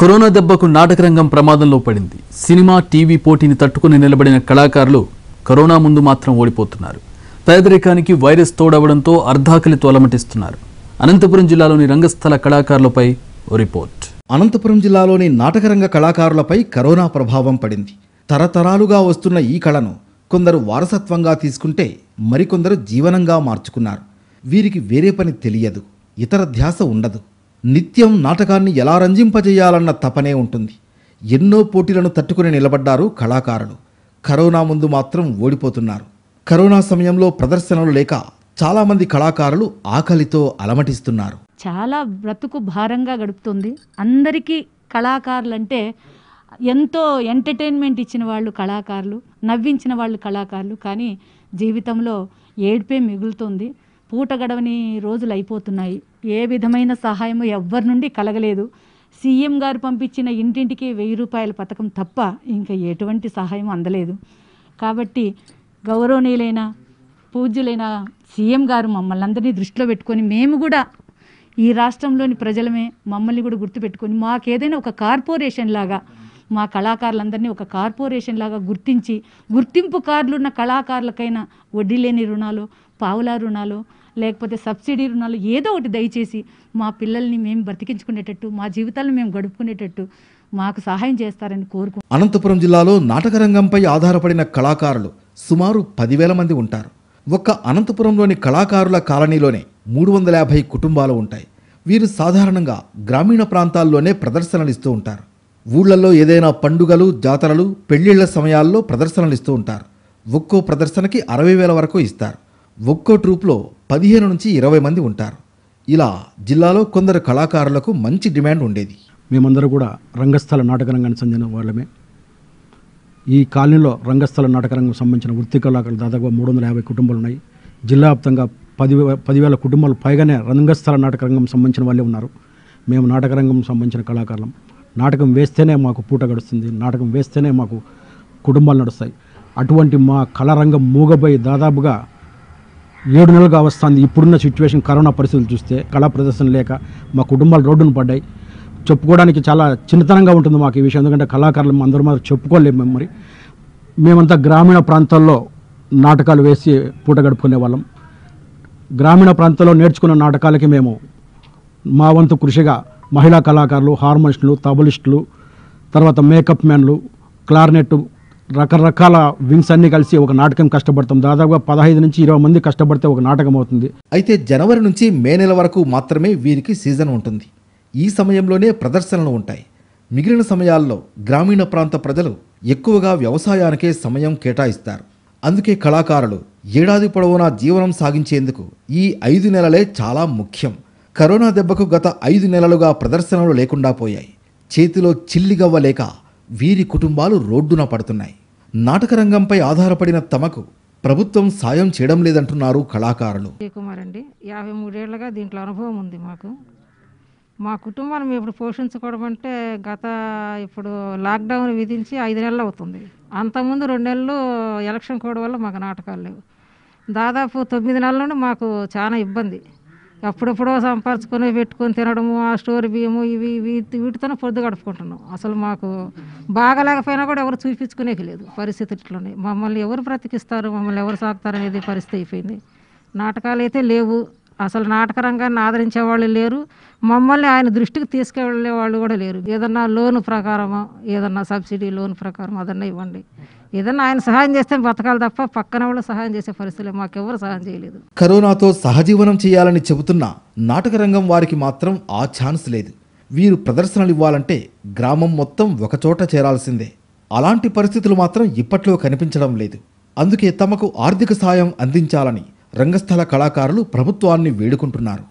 corona దెబ్బకు నాటకరంగం ప్రమాదంలో పడింది సినిమా టీవీ పోటీని తట్టుకుని నిలబడిన కళాకారులు కరోనా ముందు మాత్రం ఓడిపోతున్నారు పేదరికానికి వైరస్ తోడవడంతో అర్ధాకలి తోలమటిస్తున్నారు అనంతపురం జిల్లాలోని రంగస్థల కళాకారులపై రిపోర్ట్ అనంతపురం జిల్లాలోని నాటకరంగ కళాకారులపై కరోనా ప్రభావం పడింది తరతరాలుగా వస్తున్న ఈ కళను కొందరు వారసత్వంగా తీసుకుంటే మరికొందరు జీవనంగా మార్చుకున్నారు వీరికి వేరే పని తెలియదు ఇతర ధ్యాస ఉండదు నిత్యం నాటకాన్ని ఎలా రంజింపజేయాలన్న తపనే ఉంటుంది ఎన్నో పోటీలను తట్టుకుని నిలబడ్డారు కళాకారులు కరోనా ముందు మాత్రం ఓడిపోతున్నారు కరోనా సమయంలో ప్రదర్శనలు లేక చాలామంది కళాకారులు ఆకలితో అలమటిస్తున్నారు చాలా బ్రతుకు భారంగా గడుపుతుంది అందరికీ కళాకారులంటే ఎంతో ఎంటర్టైన్మెంట్ ఇచ్చిన వాళ్ళు కళాకారులు నవ్వించిన వాళ్ళు కళాకారులు కానీ జీవితంలో ఏడ్పే మిగులుతుంది పూట గడవని రోజులు అయిపోతున్నాయి ఏ విధమైన సహాయం ఎవ్వరి నుండి కలగలేదు సీఎం గారు పంపించిన ఇంటింటికి వెయ్యి రూపాయల పథకం తప్ప ఇంకా ఎటువంటి సహాయం అందలేదు కాబట్టి గౌరవనీయులైన పూజ్యులైన సీఎం గారు మమ్మల్ని అందరినీ దృష్టిలో పెట్టుకొని మేము కూడా ఈ రాష్ట్రంలోని ప్రజలమే మమ్మల్ని కూడా గుర్తుపెట్టుకొని మాకేదైనా ఒక కార్పొరేషన్ లాగా మా కళాకారులందరినీ ఒక కార్పొరేషన్ లాగా గుర్తించి గుర్తింపు కార్డులున్న కళాకారులకైనా వడ్డీ లేని రుణాలు పావులా రుణాలు లేకపోతే సబ్సిడీ రుణాలు ఏదో ఒకటి దయచేసి మా పిల్లల్ని మేము బ్రతికించుకునేటట్టు మా జీవితాలను మేము గడుపుకునేటట్టు మాకు సహాయం చేస్తారని కోరుకు అనంతపురం జిల్లాలో నాటకరంగంపై ఆధారపడిన కళాకారులు సుమారు పదివేల మంది ఉంటారు ఒక్క అనంతపురంలోని కళాకారుల కాలనీలోనే మూడు వందల యాభై కుటుంబాలు ఉంటాయి వీరు సాధారణంగా గ్రామీణ ప్రాంతాల్లోనే ప్రదర్శనలు ఇస్తూ ఉంటారు ఊళ్ళల్లో ఏదైనా పండుగలు జాతరలు పెళ్లిళ్ల సమయాల్లో ప్రదర్శనలు ఇస్తూ ఉంటారు ఒక్కో ప్రదర్శనకి అరవై వేల వరకు ఇస్తారు ఒక్కో ట్రూప్లో పదిహేను నుంచి ఇరవై మంది ఉంటారు ఇలా జిల్లాలో కొందరు కళాకారులకు మంచి డిమాండ్ ఉండేది మేమందరూ కూడా రంగస్థల నాటక రంగానికి చెందిన వాళ్ళమే ఈ కాలనీలో రంగస్థల నాటకరంగం సంబంధించిన వృత్తి కళాకారులు దాదాపుగా మూడు వందల యాభై కుటుంబాలు ఉన్నాయి జిల్లా వ్యాప్తంగా పది పదివేల కుటుంబాలు పైగానే రంగస్థల నాటకరంగం సంబంధించిన వాళ్ళే ఉన్నారు మేము నాటకరంగం సంబంధించిన కళాకారులం నాటకం వేస్తేనే మాకు పూట గడుస్తుంది నాటకం వేస్తేనే మాకు కుటుంబాలు నడుస్తాయి అటువంటి మా కళారంగం మూగబోయి దాదాపుగా ఏడు నెలలుగా వస్తుంది ఇప్పుడున్న సిచ్యువేషన్ కరోనా పరిస్థితులు చూస్తే కళా ప్రదర్శన లేక మా కుటుంబాలు రోడ్డును పడ్డాయి చెప్పుకోవడానికి చాలా చిన్నతనంగా ఉంటుంది మాకు ఈ విషయం ఎందుకంటే కళాకారులు అందరూ మాత్రం చెప్పుకోలేము మేము మరి మేమంతా గ్రామీణ ప్రాంతాల్లో నాటకాలు వేసి పూట గడుపుకునే వాళ్ళం గ్రామీణ ప్రాంతాల్లో నేర్చుకున్న నాటకాలకి మేము మా వంతు కృషిగా మహిళా కళాకారులు హార్మోనిస్టులు తబలిస్టులు తర్వాత మేకప్ మ్యాన్లు క్లారినెట్ రకరకాల వింగ్స్ అన్ని కలిసి ఒక నాటకం కష్టపడతాం దాదాపుగా పదహైదు నుంచి ఇరవై మంది కష్టపడితే ఒక నాటకం అవుతుంది అయితే జనవరి నుంచి మే నెల వరకు మాత్రమే వీరికి సీజన్ ఉంటుంది ఈ సమయంలోనే ప్రదర్శనలు ఉంటాయి మిగిలిన సమయాల్లో గ్రామీణ ప్రాంత ప్రజలు ఎక్కువగా వ్యవసాయానికే సమయం కేటాయిస్తారు అందుకే కళాకారులు ఏడాది పొడవునా జీవనం సాగించేందుకు ఈ ఐదు నెలలే చాలా ముఖ్యం కరోనా దెబ్బకు గత ఐదు నెలలుగా ప్రదర్శనలు లేకుండా పోయాయి చేతిలో చిల్లిగవ్వ లేక వీరి కుటుంబాలు రోడ్డున పడుతున్నాయి నాటక రంగంపై ఆధారపడిన తమకు ప్రభుత్వం సాయం చేయడం లేదంటున్నారు కళాకారులు కుమార్ అండి యాభై మూడేళ్లుగా దీంట్లో అనుభవం ఉంది మాకు మా కుటుంబాన్ని ఇప్పుడు పోషించుకోవడం అంటే గత ఇప్పుడు లాక్డౌన్ విధించి ఐదు నెలలు అవుతుంది అంతకుముందు రెండు నెలలు ఎలక్షన్ కోడ్ వల్ల మాకు నాటకాలు లేవు దాదాపు తొమ్మిది నెలల నుండి మాకు చాలా ఇబ్బంది ఎప్పుడెప్పుడో సంపరచుకొని పెట్టుకొని తినడము ఆ స్టోర్ బియ్యము ఇవి ఇవి వీటితోనే పొద్దు గడుపుకుంటున్నాం అసలు మాకు బాగలేకపోయినా కూడా ఎవరు చూపించుకునేకి లేదు పరిస్థితి ఇట్లున్నాయి మమ్మల్ని ఎవరు బ్రతికిస్తారు మమ్మల్ని ఎవరు సాగుతారు అనేది పరిస్థితి అయిపోయింది నాటకాలు అయితే లేవు అసలు నాటక రంగాన్ని ఆదరించే వాళ్ళు లేరు మమ్మల్ని ఆయన దృష్టికి తీసుకెళ్ళే వాళ్ళు కూడా లేరు ఏదన్నా లోన్ ప్రకారమో ఏదన్నా సబ్సిడీ లోన్ ప్రకారం అదన్నా ఇవ్వండి ఏదైనా ఆయన సహాయం చేస్తే బతకాలి తప్ప పక్కన వాళ్ళు సహాయం చేసే పరిస్థితులు మాకెవరు సహాయం చేయలేదు కరోనాతో సహజీవనం చేయాలని చెబుతున్న నాటకరంగం వారికి మాత్రం ఆ ఛాన్స్ లేదు వీరు ప్రదర్శనలు ఇవ్వాలంటే గ్రామం మొత్తం ఒకచోట చేరాల్సిందే అలాంటి పరిస్థితులు మాత్రం ఇప్పట్లో కనిపించడం లేదు అందుకే తమకు ఆర్థిక సాయం అందించాలని రంగస్థల కళాకారులు ప్రభుత్వాన్ని వేడుకుంటున్నారు